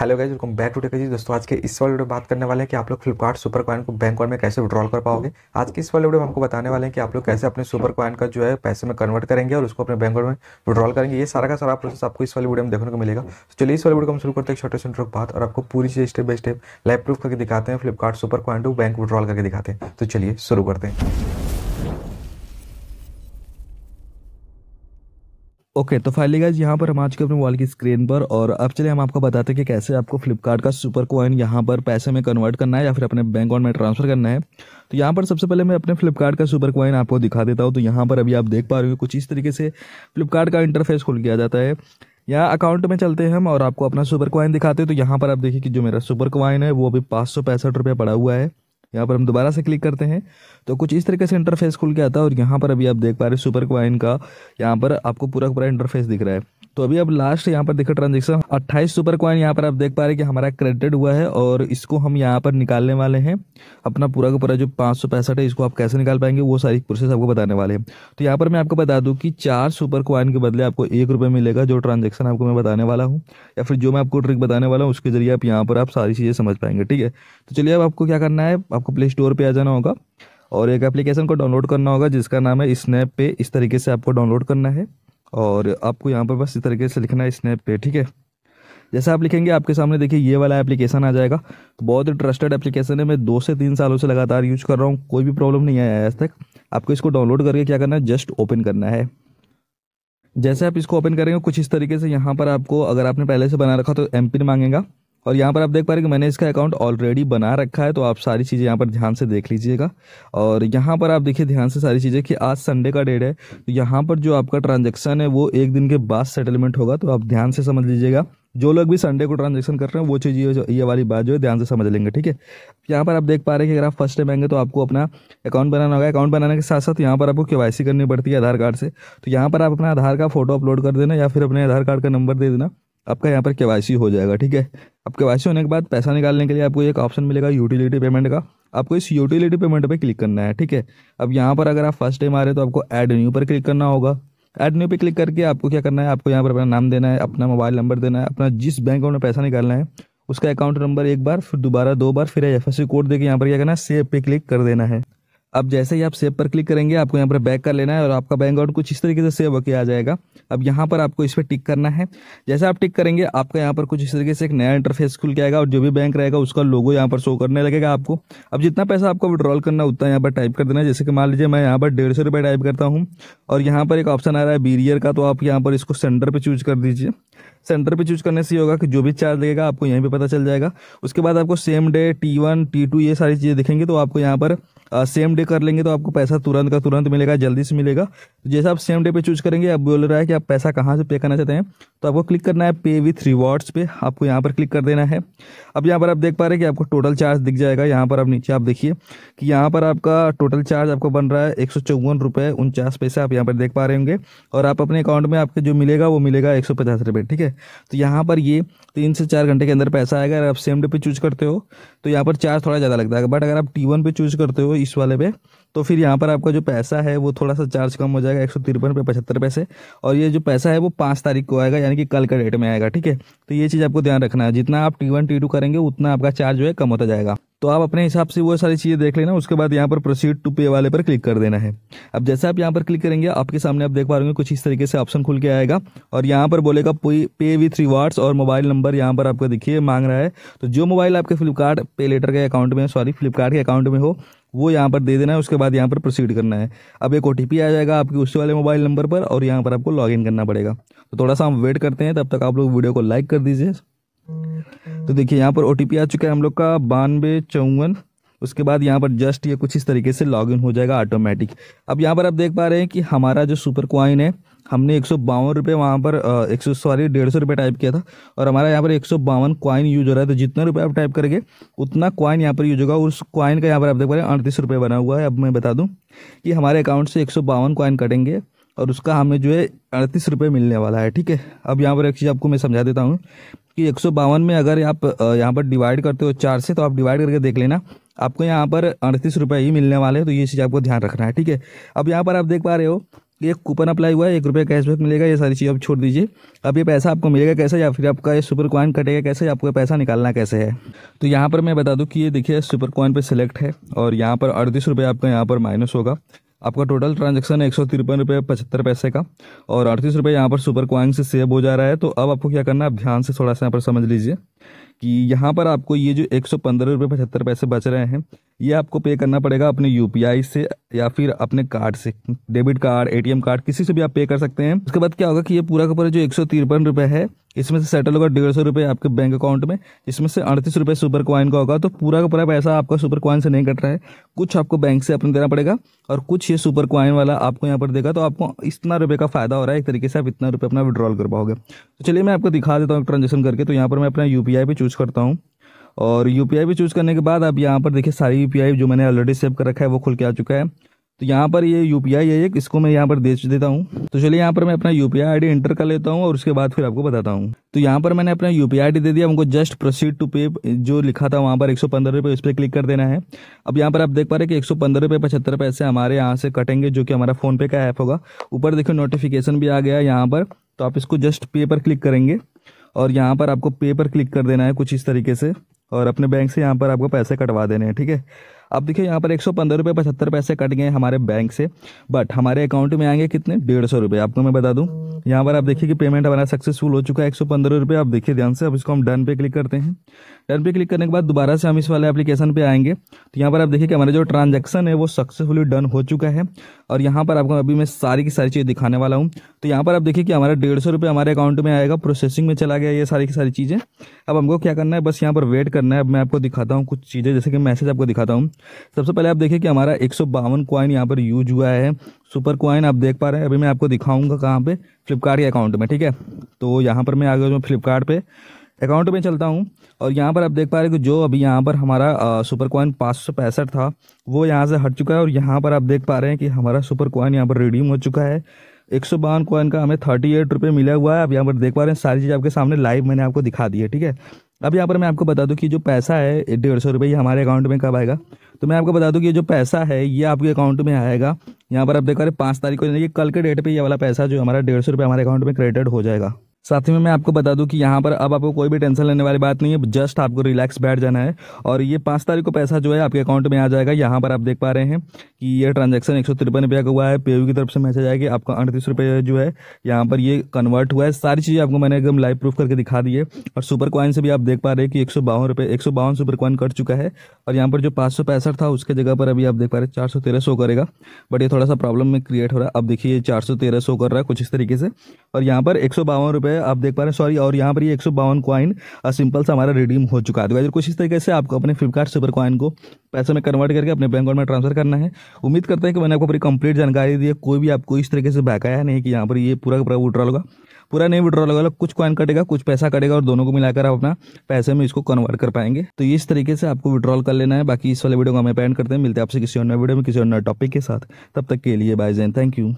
hello guys welcome back to टेक्जी दोस्तों आज के इस वाले वीडियो बात करने वाले हैं कि आप लोग फ्लिपकार्ट सुपर कॉइन को बैंक में कैसे विड्रॉल कर पाओगे आज के इस वाले वीडियो में आपको बताने वाले हैं कि आप लोग कैसे अपने सुपर कॉइन का जो है पैसे में कन्वर्ट करेंगे और उसको अपने बैंक में विड्रॉल करेंगे ये सारा का सारा प्रोसेस आपको इस वाले वीडियो में देखने को मिलेगा तो चलिए इस वाले वीडियो को शुरू करते हैं छोटे छोटे बात और आपको पूरी चीज step by step live proof करके दिखाते हैं Flipkart super coin to bank withdrawal करके दिखाते हैं तो चलिए शुरू करते हैं ओके okay, तो फाइनली गाइज यहाँ पर हम आज के अपने मोबाइल की स्क्रीन पर और अब चलिए हम आपको बताते हैं कि कैसे आपको फ्लिपकार्ट का सुपर कोइन यहाँ पर पैसे में कन्वर्ट करना है या फिर अपने बैंक अकाउंट में ट्रांसफर करना है तो यहाँ पर सबसे पहले मैं अपने फ्लिपकार्ट का सुपर कोइन आपको दिखा देता हूँ तो यहाँ पर अभी आप देख पा रहे हो कुछ इस तरीके से फ्लिपकार्ट का इंटरफेस खुल किया जाता है यहाँ अकाउंट में चलते हैं हम और आपको अपना सुपर कोइन दिखाते हैं तो यहाँ पर आप देखिए कि जो मेरा सुपर कोइन है वो अभी पाँच सौ पैंसठ रुपये पड़ा हुआ है यहाँ पर हम दोबारा से क्लिक करते हैं तो कुछ इस तरीके से इंटरफेस खुल के आता है और यहाँ पर अभी आप देख पा रहे हैं सुपर क्वाइन का यहाँ पर आपको पूरा पूरा इंटरफेस दिख रहा है तो अभी अब लास्ट यहाँ पर देखो ट्रांजेक्शन 28 सुपर क्वाइन यहाँ पर आप देख पा रहे हैं कि हमारा क्रेडिट हुआ है और इसको हम यहाँ पर निकालने वाले हैं अपना पूरा का पूरा जो पाँच है इसको आप कैसे निकाल पाएंगे वो सारी प्रोसेस आपको बताने वाले हैं तो यहाँ पर मैं आपको बता दूँ कि चार सुपर क्वाइन के बदले आपको एक रुपये मिलेगा जो ट्रांजेक्शन आपको मैं बताने वाला हूँ या फिर जो मैं आपको ट्रिक बताने वाला हूँ उसके जरिए आप यहाँ पर आप सारी चीज़ें समझ पाएंगे ठीक है तो चलिए अब आपको क्या करना है आपको प्ले स्टोर पर आ जाना होगा और एक एप्लीकेशन को डाउनलोड करना होगा जिसका नाम है स्नैप पे इस तरीके से आपको डाउनलोड करना है और आपको यहाँ पर बस इस तरीके से लिखना है स्नैप पे ठीक है जैसे आप लिखेंगे आपके सामने देखिए ये वाला एप्लीकेशन आ जाएगा तो बहुत ही ट्रस्टेड एप्लीकेशन है मैं दो से तीन सालों से लगातार यूज कर रहा हूँ कोई भी प्रॉब्लम नहीं आया है आज तक आपको इसको डाउनलोड करके क्या करना है जस्ट ओपन करना है जैसे आप इसको ओपन करेंगे कुछ इस तरीके से यहाँ पर आपको अगर आपने पहले से बना रखा तो एम मांगेगा और यहाँ पर आप देख पा रहे हैं कि मैंने इसका अकाउंट ऑलरेडी बना रखा है तो आप सारी चीज़ें यहाँ पर ध्यान से देख लीजिएगा और यहाँ पर आप देखिए ध्यान से सारी चीज़ें कि आज संडे का डेट है तो यहाँ पर जो आपका ट्रांजेक्शन है वो एक दिन के बाद सेटलमेंट होगा तो आप ध्यान से समझ लीजिएगा जो लोग भी संडे को ट्रांजेक्शन कर रहे हैं वो चीज़ ये ये वाली बात जो है ध्यान से समझ लेंगे ठीक है यहाँ पर आप देख पा रहे हैं कि अगर आप फर्स्ट टाइम आएंगे तो आपको अपना अकाउंट बनाना होगा अकाउंट बनाने के साथ साथ यहाँ पर आपको के करनी पड़ती है आधार कार्ड से तो यहाँ पर आप अपना आधार का फोटो अपलोड कर देना या फिर अपने आधार कार्ड का नंबर दे देना आपका यहाँ पर के हो जाएगा ठीक है अब के होने के बाद पैसा निकालने के लिए आपको एक ऑप्शन मिलेगा यूटिलिटी पेमेंट का आपको इस यूटिलिटी पेमेंट पे क्लिक करना है ठीक है अब यहाँ पर अगर आप फर्स्ट टाइम आ रहे हैं तो आपको ऐड न्यू पर क्लिक करना होगा ऐड न्यू पे क्लिक करके आपको क्या करना है आपको यहाँ पर अपना नाम देना है अपना मोबाइल नंबर देना है अपना जिस बैंक में पैसा निकालना है उसका अकाउंट नंबर एक बार फिर दोबारा दो बार फिर एफ कोड देके यहाँ पर क्या करना है सेव पे क्लिक कर देना है अब जैसे ही आप सेव पर क्लिक करेंगे आपको यहाँ पर बैक कर लेना है और आपका बैंक अकाउंट कुछ इस तरीके से सेव होकर आ जाएगा अब यहाँ पर आपको इस पर टिक करना है जैसे आप टिक करेंगे आपका यहाँ पर कुछ इस तरीके से एक नया इंटरफेस खुल के आएगा और जो भी बैंक रहेगा उसका लोगो यहाँ पर शो करने लगेगा आपको अब जितना पैसा आपको विड्रॉल करना उतना यहाँ पर टाइप कर देना है जैसे कि मान लीजिए मैं यहाँ पर डेढ़ सौ रुपये टाइप करता हूँ और यहाँ पर एक ऑप्शन आ रहा है बीरियर का तो आप यहाँ पर इसको सेंटर पर चूज कर दीजिए सेंटर पर चूज करने से होगा कि जो भी चार्ज लगेगा आपको यहीं पर पता चल जाएगा उसके बाद आपको same day T one T two ये सारी चीज़ें दिखेंगी तो आपको यहाँ पर सेम डे कर लेंगे तो आपको पैसा तुरंत का तुरंत मिलेगा जल्दी से मिलेगा तो जैसे आप सेम डे पे चूज करेंगे आप बोल रहा है कि आप पैसा कहाँ से पे करना चाहते हैं तो आपको क्लिक करना है पे विथ रिवॉर्ड्स पे आपको यहाँ पर क्लिक कर देना है अब यहाँ पर आप देख पा रहे हैं कि आपको टोटल चार्ज दिख जाएगा यहाँ पर आप नीचे आप देखिए कि यहाँ पर आपका टोटल चार्ज आपको बन रहा है एक सौ चौवन रुपये उनचास पैसे आप यहाँ पर देख पा रहे होंगे और आप अपने अकाउंट में आपके जो मिलेगा वो मिलेगा एक सौ पचास रुपये ठीक है तो यहाँ पर ये तीन से चार घंटे के अंदर पैसा आएगा अगर आप सेम डे पे चूज करते हो तो यहाँ पर चार्ज थोड़ा ज़्यादा लगता है बट अगर आप टी वन पे चूज करते हो इस वाले पे पे तो फिर यहाँ पर आपका जो पैसा है वो थोड़ा सा चार्ज कम हो जाएगा एक सौ तिरपन रुपये पचहत्तर पैसे और ये जो पैसा है वो पाँच तारीख को आएगा यानी कि कल का डेट में आएगा ठीक है तो ये चीज़ आपको ध्यान रखना है जितना आप टी वन टी टू करेंगे उतना आपका चार्ज जो है कम होता जाएगा तो आप अपने हिसाब से वो सारी चीज़ें देख लेना उसके बाद यहाँ पर प्रोसीड टू पे वाले पर क्लिक कर देना है अब जैसे आप यहाँ पर क्लिक करेंगे आपके सामने आप देख पा रहे कुछ इस तरीके से ऑप्शन खुल के आएगा और यहाँ पर बोलेगा पे विथ रिवार्ड्स और मोबाइल नंबर यहाँ पर आपको देखिए मांग रहा है तो जो मोबाइल आपके फ्लिपकार्ट पे लेटर के अकाउंट में सॉरी फ्लिपकार्ट के अकाउंट में हो वो यहाँ पर दे देना है उसके बाद यहाँ पर प्रोसीड करना है अब एक ओ आ जाएगा आपके उस वाले मोबाइल नंबर पर और यहाँ पर आपको लॉगिन करना पड़ेगा तो थोड़ा सा हम वेट करते हैं तब तक आप लोग वीडियो को लाइक कर दीजिए तो देखिए यहाँ पर ओ आ चुका है हम लोग का बानवे चौवन उसके बाद यहाँ पर जस्ट ये कुछ इस तरीके से लॉग हो जाएगा ऑटोमेटिक अब यहाँ पर आप देख पा रहे हैं कि हमारा जो सुपर क्वाइन है हमने एक सौ बावन रुपये वहाँ पर एक सौ सॉरी डेढ़ सौ रुपये टाइप किया था और हमारा यहाँ पर एक सौ बावन क्वाइन यूज हो रहा है तो जितना रुपये आप टाइप करेंगे उतना क्वाइन यहाँ पर यूज होगा उस क्वाइन का यहाँ पर आप देख पा रहे हैं अड़तीस रुपये बना हुआ है अब मैं बता दूँ कि हमारे अकाउंट से एक सौ बावन क्वाइन कटेंगे और उसका हमें जो है अड़तीस रुपये मिलने वाला है ठीक है अब यहाँ पर एक चीज़ आपको मैं समझा देता हूँ कि एक में अगर आप यहाँ पर डिवाइड करते हो चार से तो आप डिवाइड करके देख लेना आपको यहाँ पर अड़तीस रुपये ही मिलने वाले हैं तो ये चीज़ आपको ध्यान रखना है ठीक है अब यहाँ पर आप देख पा रहे हो एक कूपन अप्लाई हुआ है एक रुपये कैशबैक मिलेगा ये सारी चीज़ आप छोड़ दीजिए अब ये पैसा आपको मिलेगा कैसे या फिर आपका ये सुपर कॉइन कटेगा कैसे आपको पैसा निकालना कैसे है तो यहाँ पर मैं बता दूँ कि ये देखिए सुपर कॉइन पर सिलेक्ट है और यहाँ पर अड़तीस रुपये आपका यहाँ पर माइनस होगा आपका टोटल ट्रांजेक्शन है एक सौ तिरपन रुपये पचहत्तर पैसे का और अड़तीस रुपये यहाँ पर सुपर क्वाइंग से सेव हो जा रहा है तो अब आपको क्या करना है आप ध्यान से थोड़ा सा यहाँ पर समझ लीजिए कि यहाँ पर आपको ये जो एक सौ पंद्रह रुपये पचहत्तर पैसे बच रहे हैं ये आपको पे करना पड़ेगा अपने यू से या फिर अपने कार्ड से डेबिट कार्ड एम कार्ड किसी से भी आप पे कर सकते हैं उसके बाद क्या होगा कि ये पूरा का पूरा जो एक सौ तिरपन रुपये है इसमें से सेटल होगा डेढ़ सौ रुपये आपके बैंक अकाउंट में इसमें से अड़तीस रुपये सुपर क्वाइन का होगा तो पूरा का पूरा पैसा आपका सुपर क्वाइन से नहीं कट रहा है कुछ आपको बैंक से अपने देना पड़ेगा और कुछ ये सुपर क्वाइन वाला आपको यहाँ पर देगा तो आपको इतना रुपये का फायदा हो रहा है एक तरीके से आप इतना रुपये अपना विड्रॉल कर पाओगे तो चलिए मैं आपको दिखा देता हूँ ट्रांजेक्शन करके तो यहाँ पर मैं अपना यू पी चूज़ करता हूँ और यू पी चूज़ करने के बाद आप यहाँ पर देखिए सारी यू जो मैंने ऑलरेडी सेव कर रखा है वो खुल के आ चुका है तो यहाँ पर ये यू पी आई है एक इसको मैं यहाँ पर दे देता हूँ तो चलिए यहाँ पर मैं अपना यू पी आई एंटर कर लेता हूँ और उसके बाद फिर आपको बताता हूँ तो यहाँ पर मैंने अपना यू पी आई दे दिया उनको जस्ट प्रोसीड टू पे जो लिखा था वहाँ पर एक सौ पंद्रह रुपये उस पर क्लिक कर देना है अब यहाँ पर आप देख पा रहे कि एक सौ पंद्रह रुपये पचहत्तर पैसे हमारे यहाँ से कटेंगे जो कि हमारा फ़ोनपे का ऐप होगा ऊपर देखो नोटिफिकेशन भी आ गया यहाँ पर तो आप इसको जस्ट पे पर क्लिक करेंगे और यहाँ पर आपको पे पर क्लिक कर देना है कुछ इस तरीके से और अपने बैंक से यहाँ पर आपको पैसे कटवा देने हैं ठीक है अब देखिए यहाँ पर एक सौ पंद्रह रुपये पचहत्तर पैसे कट गए हमारे बैंक से बट हमारे अकाउंट में आएंगे कितने डेढ़ सौ रुपये आपको मैं बता दूँ यहाँ पर आप देखिए कि पेमेंट हमारा सक्सेसफुल हो चुका है एक सौ पंद्रह रुपये आप देखिए ध्यान से अब इसको हम डन पे क्लिक करते हैं डन पे क्लिक करने के बाद दोबारा से हम इस वाले एप्लीकेशन पर आएंगे तो यहाँ पर आप देखिए कि हमारा जो ट्रांजेक्शन है वो सक्सेसफुली डन हो चुका है और यहाँ पर आपको अभी मैं सारी की सारी चीज़ दिखाने वाला हूँ तो यहाँ पर आप देखिए कि हमारा डेढ़ सौ रुपये हमारे अकाउंट में आएगा प्रोसेसिंग में चला गया ये सारी की सारी चीज़ें अब हमको क्या करना है बस यहाँ पर वेट करना है अब मैं आपको दिखाता हूँ कुछ चीज़ें जैसे कि मैसेज आपको दिखाता हूँ सबसे पहले आप देखिए कि हमारा एक सौ बावन कॉइन यहाँ पर यूज हुआ है सुपर क्वाइन आप देख पा रहे हैं अभी मैं आपको दिखाऊंगा कहाँ पे फ्लिपकार्ट के अकाउंट में ठीक है तो यहाँ पर मैं आ गया फ्लिपकार्ट पे अकाउंट में चलता हूँ और यहाँ पर आप देख पा रहे हैं कि जो अभी यहाँ पर हमारा सुपर क्वाइन पाँच सौ पैंसठ था वो यहाँ से हट चुका है और यहाँ पर आप देख पा रहे हैं कि हमारा सुपर क्वाइन यहाँ पर रिडीम हो चुका है एक सौ बावन क्वाइन का हमें थर्टी एट रुपये मिला हुआ है आप यहाँ पर देख पा रहे हैं सारी चीज़ आपके सामने लाइव मैंने आपको दिखा दी है ठीक है अब यहाँ पर मैं आपको बता दूँ कि जो पैसा है डेढ़ सौ रुपये हमारे अकाउंट में कब आएगा तो मैं आपको बता दूँ कि जो पैसा है ये आपके अकाउंट में आएगा यहाँ पर आप रहे हैं पाँच तारीख को कि कल के डेट पे ये वाला पैसा जो हमारा डेढ़ सौ रुपये हमारे अकाउंट में क्रेडिट हो जाएगा साथ ही में मैं आपको बता दूं कि यहाँ पर अब आपको कोई भी टेंशन लेने वाली बात नहीं है जस्ट आपको रिलैक्स बैठ जाना है और ये पाँच तारीख को पैसा जो है आपके अकाउंट में आ जाएगा यहाँ पर आप देख पा रहे हैं कि ये ट्रांजैक्शन एक सौ तिरपन रुपये का हुआ है पेयू की तरफ से मैसेज आया कि आपका अड़तीस रुपये जो है यहाँ पर ये कन्वर्ट हुआ है सारी चीज़ें आपको मैंने एकदम लाइव प्रूफ करके दिखा दी है और सुपर कॉइन से भी आप देख पा रहे हैं कि एक सौ बावन एक सौ बावन सुपर कॉइन कट चुका है और यहाँ पर जो पाँच सौ पैंसठ था उसके जगह पर अभी आप देख पा रहे हैं चार सौ तेरह सौ करेगा बट ये थोड़ा सा प्रॉब्लम में क्रिएट हो रहा है अब देखिए चार सौ तेरह सौ कर रहा है कुछ इस तरीके से और यहाँ पर एक सौ बावन रुपये रुपए आप देख पा रहे हैं सॉरी और यहाँ पर ये एक सौ बावन कॉइन सिंपल सा हमारा रिडीम हो चुका है तो कुछ इस तरीके से आपको अपने फ्लिपकार्ट सुपर कॉइन को पैसे में कन्वर्ट करके अपने बैंक अकाउंट में ट्रांसफर करना है उम्मीद करते हैं कि मैंने आपको पूरी कंप्लीट जानकारी दी है कोई भी आपको इस तरीके से बहकाया नहीं कि यहाँ पर ये पूरा पूरा विड्रॉल होगा पूरा नहीं विड्रॉल होगा मतलब कुछ कॉइन कटेगा कुछ पैसा कटेगा और दोनों को मिलाकर आप अपना पैसे में इसको कन्वर्ट कर पाएंगे तो इस तरीके से आपको विड्रॉल कर लेना है बाकी इस वाले वीडियो को हमें पेंड करते हैं मिलते हैं आपसे किसी और नए वीडियो में किसी और नए टॉपिक के साथ तब तक के लिए बाय जैन थैंक यू